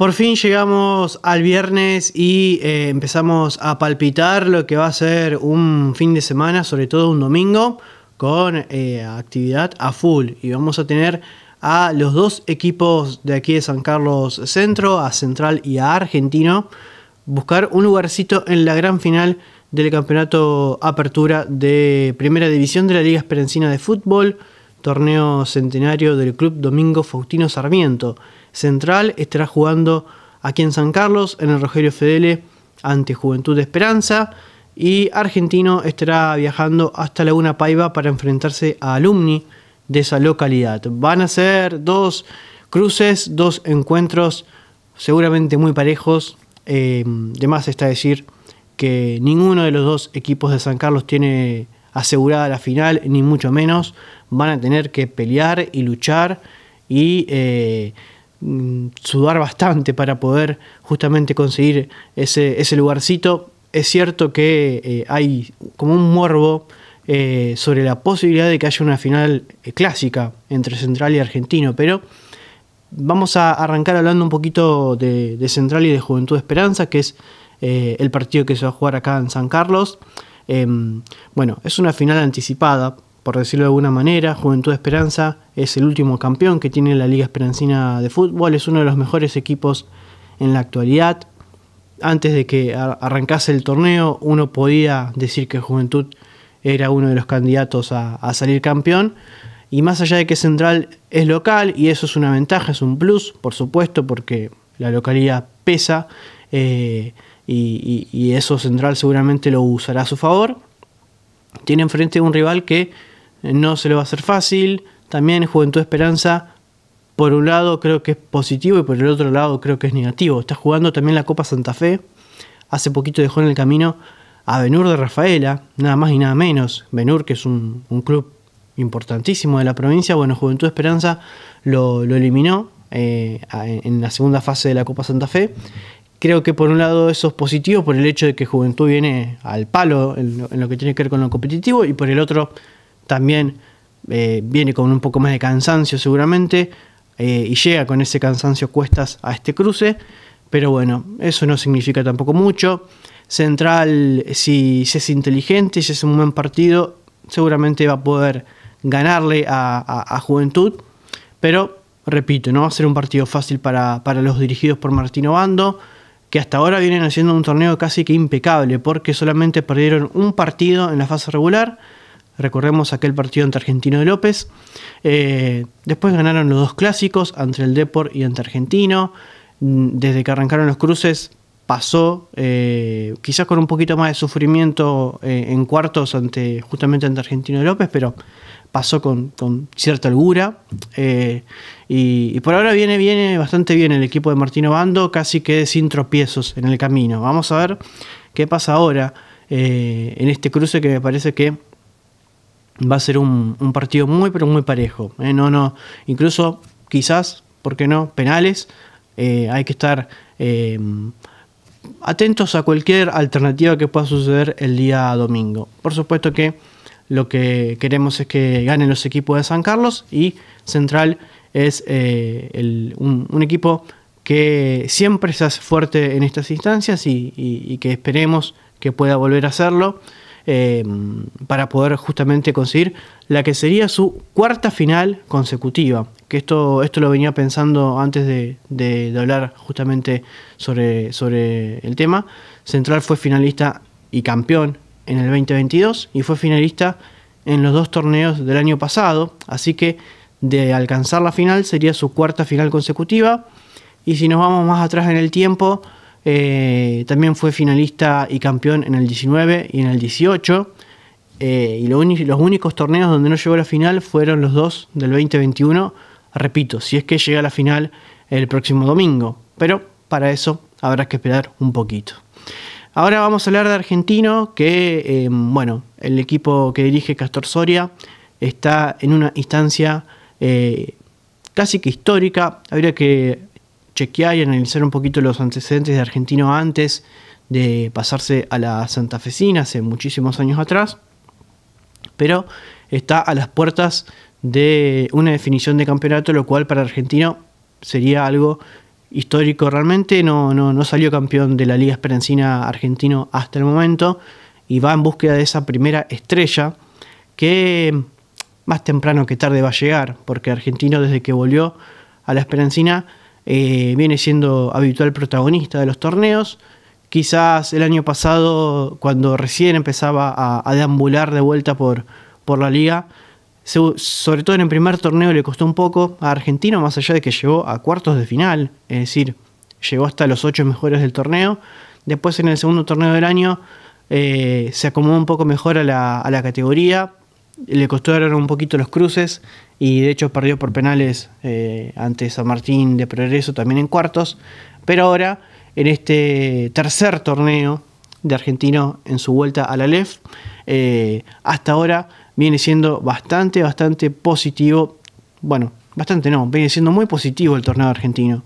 Por fin llegamos al viernes y eh, empezamos a palpitar lo que va a ser un fin de semana, sobre todo un domingo, con eh, actividad a full. Y vamos a tener a los dos equipos de aquí de San Carlos Centro, a Central y a Argentino, buscar un lugarcito en la gran final del campeonato Apertura de Primera División de la Liga Esperencina de Fútbol, torneo centenario del Club Domingo Faustino Sarmiento. Central estará jugando aquí en San Carlos, en el Rogerio Fedele, ante Juventud de Esperanza. Y Argentino estará viajando hasta Laguna Paiva para enfrentarse a Alumni de esa localidad. Van a ser dos cruces, dos encuentros seguramente muy parejos. Eh, de más está decir que ninguno de los dos equipos de San Carlos tiene asegurada la final, ni mucho menos. Van a tener que pelear y luchar y eh, Mm, sudar bastante para poder justamente conseguir ese, lugarcito. Es cierto que eh, hay como un muervo eh, sobre la posibilidad de que haya una final eh, clásica entre Central y Argentino, pero vamos a arrancar hablando un poquito de, de Central y de Juventud Esperanza, que es el partido que se va a jugar acá en San Carlos. Em, bueno, es una final anticipada por decirlo de alguna manera. Juventud Esperanza es el último campeón que tiene la Liga Esperancina de Fútbol, es uno de los mejores equipos en la actualidad. Antes de que arrancase el torneo, uno podía decir que Juventud era uno de los candidatos a, salir campeón. Y más allá de que Central es local, y eso es una ventaja, es un plus, por supuesto, porque la localidad pesa eh, y, y eso Central seguramente lo usará a su favor tiene enfrente un rival que eh, no se le va a hacer fácil. También Juventud Esperanza, por un lado creo que es positivo y por el otro lado creo que es negativo. Está jugando también la Copa Santa Fe. Hace poquito dejó en el camino a Benur de Rafaela, nada más y nada menos. Benur, que es un, club importantísimo de la provincia, bueno, Juventud Esperanza lo, eliminó eh, en la segunda fase de la Copa Santa Fe. Creo que por un lado eso es positivo por el hecho de que Juventud viene al palo en lo que tiene que ver con lo competitivo y por el otro también eh, viene con un poco más de cansancio seguramente eh, y llega con ese cansancio cuestas a este cruce, pero bueno, eso no significa tampoco mucho. Central, eh, si, es inteligente, si es un buen partido, seguramente va a poder ganarle a, Juventud, pero repito, no va a ser un partido fácil para, para los dirigidos por Martino Bando, que hasta ahora vienen haciendo un torneo casi que impecable, porque solamente perdieron un partido en la fase regular, Recorremos aquel partido ante Argentino de López. Eh, después ganaron los dos clásicos, ante el Deport y ante Argentino. Mm, desde que arrancaron los cruces pasó, eh, quizás con un poquito más de sufrimiento eh, en cuartos ante justamente ante Argentino de López, pero pasó con, cierta holgura. Y, y, por ahora viene, viene bastante bien el equipo de Martino Bando, casi que sin tropiezos en el camino. Vamos a ver qué pasa ahora en este cruce que me parece que va a ser un, partido muy, pero muy parejo. ¿eh? no, no, incluso quizás, ¿por qué no? Penales. Eh, hay que estar em, atentos a cualquier alternativa que pueda suceder el día domingo. Por supuesto que lo que queremos es que ganen los equipos de San Carlos y Central es eh, un, equipo que siempre se hace fuerte en estas instancias y, y que esperemos que pueda volver a hacerlo. Eh, para poder justamente conseguir la que sería su cuarta final consecutiva. Que esto, esto lo venía pensando antes de, hablar justamente sobre, sobre el tema. Central fue finalista y campeón en el 2022 y fue finalista en los dos torneos del año pasado, así que de alcanzar la final sería su cuarta final consecutiva. Y si nos vamos más atrás en el tiempo, eh, también fue finalista y campeón en el 19 y en el 18. Eh, y los únicos torneos donde no llegó a la final fueron los dos del 2021. Repito, si es que llega a la final el próximo domingo. Pero para eso habrá que esperar un poquito. Ahora vamos a hablar de Argentino, que em, bueno, el equipo que dirige Castor Soria está en una instancia eh, casi que histórica. Habría que chequear y analizar un poquito los antecedentes de Argentino antes de pasarse a la Santa Fecina... hace muchísimos años atrás, pero está a las puertas de una definición de campeonato, lo cual para Argentino sería algo histórico realmente, no, no, no salió campeón de la Liga Esperancina argentino hasta el momento y va en búsqueda de esa primera estrella que más temprano que tarde va a llegar, porque Argentino desde que volvió a la Esperancina eh, viene siendo habitual protagonista de los torneos. Quizás el año pasado, cuando recién empezaba a, deambular de vuelta por, por la liga, sobre todo en el primer torneo le costó un poco a Argentino, más allá de que llegó a cuartos de final, es decir, llegó hasta los ocho mejores del torneo. Después en el segundo torneo del año eh, se acomodó un poco mejor a la, a la categoría, le costaron un poquito los cruces y de hecho perdió por penales eh, ante San Martín de Progreso también en cuartos, pero ahora en este tercer torneo de argentino en su vuelta a la LEF, eh, hasta ahora viene siendo bastante, bastante positivo, bueno, bastante no, viene siendo muy positivo el torneo argentino.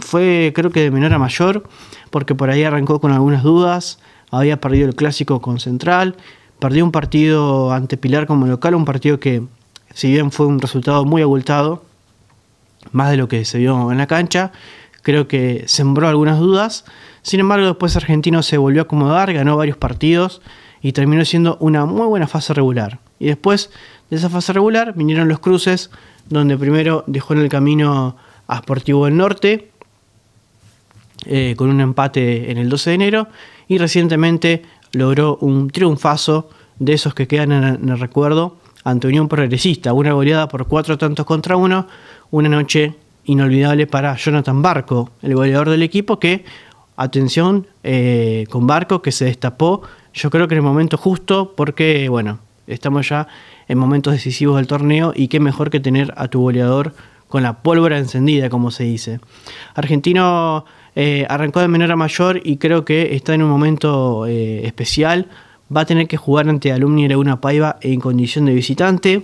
Fue creo que de menor a mayor, porque por ahí arrancó con algunas dudas, había perdido el clásico con Central, perdió un partido ante Pilar como local, un partido que, si bien fue un resultado muy abultado, más de lo que se vio en la cancha, creo que sembró algunas dudas. Sin embargo, después Argentino se volvió a acomodar, ganó varios partidos y terminó siendo una muy buena fase regular. Y después de esa fase regular vinieron los cruces, donde primero dejó en el camino a Sportivo del Norte, eh, con un empate en el 12 de enero, y recientemente logró un triunfazo de esos que quedan en el recuerdo ante Unión Progresista, una goleada por cuatro tantos contra uno, una noche inolvidable para Jonathan Barco, el goleador del equipo que, atención, eh, con Barco que se destapó, yo creo que en el momento justo porque, bueno, estamos ya en momentos decisivos del torneo y qué mejor que tener a tu goleador con la pólvora encendida, como se dice. Argentino eh, arrancó de menor a mayor y creo que está en un momento eh, especial. Va a tener que jugar ante Alumni Laguna Paiva en condición de visitante.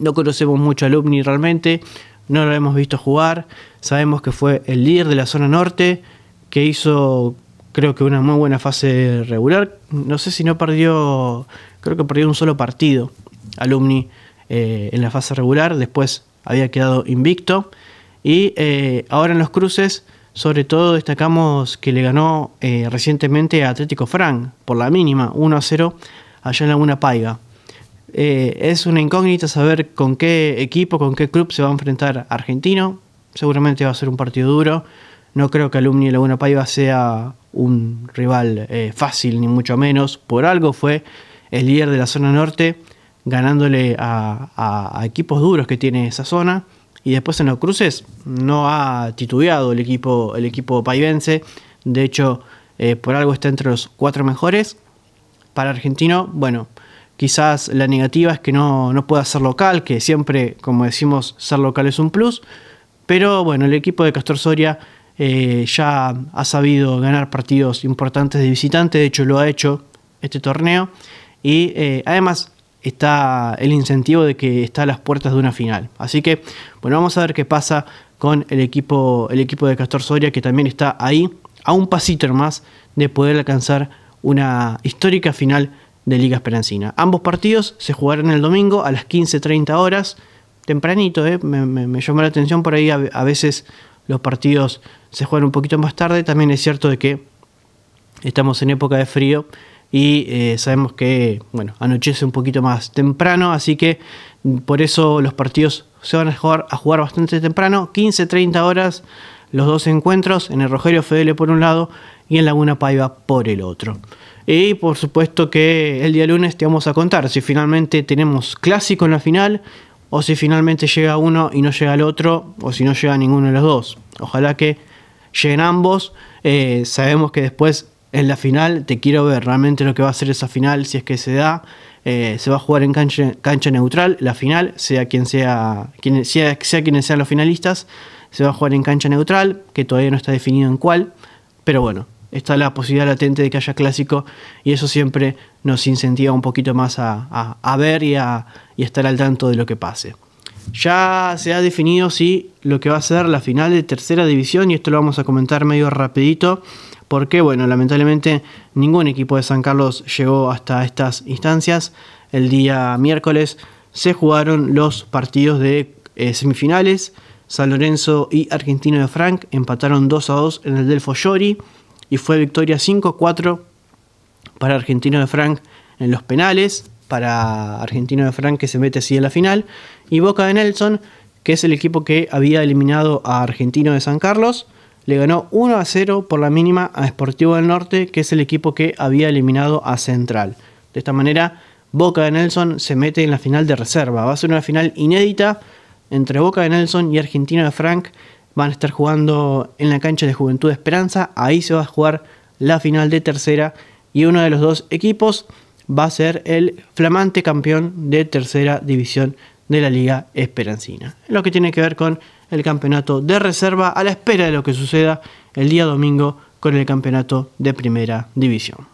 No conocemos mucho a Alumni realmente, no lo hemos visto jugar. Sabemos que fue el líder de la zona norte, que hizo creo que una muy buena fase regular. No sé si no perdió, creo que perdió un solo partido Alumni eh, en la fase regular. Después había quedado invicto. Y eh, ahora en los cruces, sobre todo destacamos que le ganó eh, recientemente a Atlético Frank por la mínima, 1 a 0, allá en Laguna Paiga. Eh, es una incógnita saber con qué equipo, con qué club se va a enfrentar Argentino. Seguramente va a ser un partido duro. No creo que Alumni Laguna Paiva sea un rival fácil, ni mucho menos. Por algo fue el líder de la zona norte, ganándole a equipos duros que tiene esa zona y después en los cruces no ha titubeado el equipo, el equipo paivense. De hecho, eh, por algo está entre los cuatro mejores. Para Argentino, bueno, quizás la negativa es que no, no pueda ser local, que siempre, como decimos, ser local es un plus. Pero bueno, el equipo de Castor Soria eh, ya ha sabido ganar partidos importantes de visitante, de hecho lo ha hecho este torneo. Y eh, además está el incentivo de que está a las puertas de una final. Así que, bueno, vamos a ver qué pasa con el equipo, el equipo de Castor Soria, que también está ahí, a un pasito más de poder alcanzar una histórica final de Liga Esperanzina. Ambos partidos se jugarán el domingo a las 15.30 horas, tempranito, eh, me, llamó la atención por ahí, a, a, veces los partidos se juegan un poquito más tarde, también es cierto de que estamos en época de frío, y eh, sabemos que bueno, anochece un poquito más temprano, así que mm, por eso los partidos se van a jugar, bastante temprano, 15-30 horas los dos encuentros, en el Rogelio Fedele por un lado y en Laguna Paiva por el otro. Y por supuesto que el día lunes te vamos a contar si finalmente tenemos clásico en la final o si finalmente llega uno y no llega el otro o si no llega ninguno de los dos. Ojalá que lleguen ambos. Eh, sabemos que después en la final, te quiero ver realmente lo que va a ser esa final, si es que se da. Eh, se va a jugar en cancha, cancha neutral, la final, sea quien sea, quien, sea, quienes sean los finalistas, se va a jugar en cancha neutral, que todavía no está definido en cuál, pero bueno, está la posibilidad latente de que haya clásico y eso siempre nos incentiva un poquito más a, ver y a estar al tanto de lo que pase. Ya se ha definido sí, lo que va a ser la final de tercera división y esto lo vamos a comentar medio rapidito porque, bueno, lamentablemente ningún equipo de San Carlos llegó hasta estas instancias. El día miércoles se jugaron los partidos de eh, semifinales. San Lorenzo y Argentino de Frank empataron 2 a 2 en el Delfo Llori y fue victoria 5-4 para Argentino de Frank en los penales, para Argentino de Frank que se mete así en la final y Boca de Nelson, que es el equipo que había eliminado a Argentino de San Carlos, le ganó 1 a 0 por la mínima a Sportivo del Norte, que es el equipo que había eliminado a Central. De esta manera, Boca de Nelson se mete en la final de reserva. Va a ser una final inédita entre Boca de Nelson y Argentina de Frank. Van a estar jugando en la cancha de Juventud de Esperanza. Ahí se va a jugar la final de tercera. Y uno de los dos equipos va a ser el flamante campeón de tercera división de la Liga Esperancina. Lo que tiene que ver con el campeonato de reserva a la espera de lo que suceda el día domingo con el campeonato de primera división.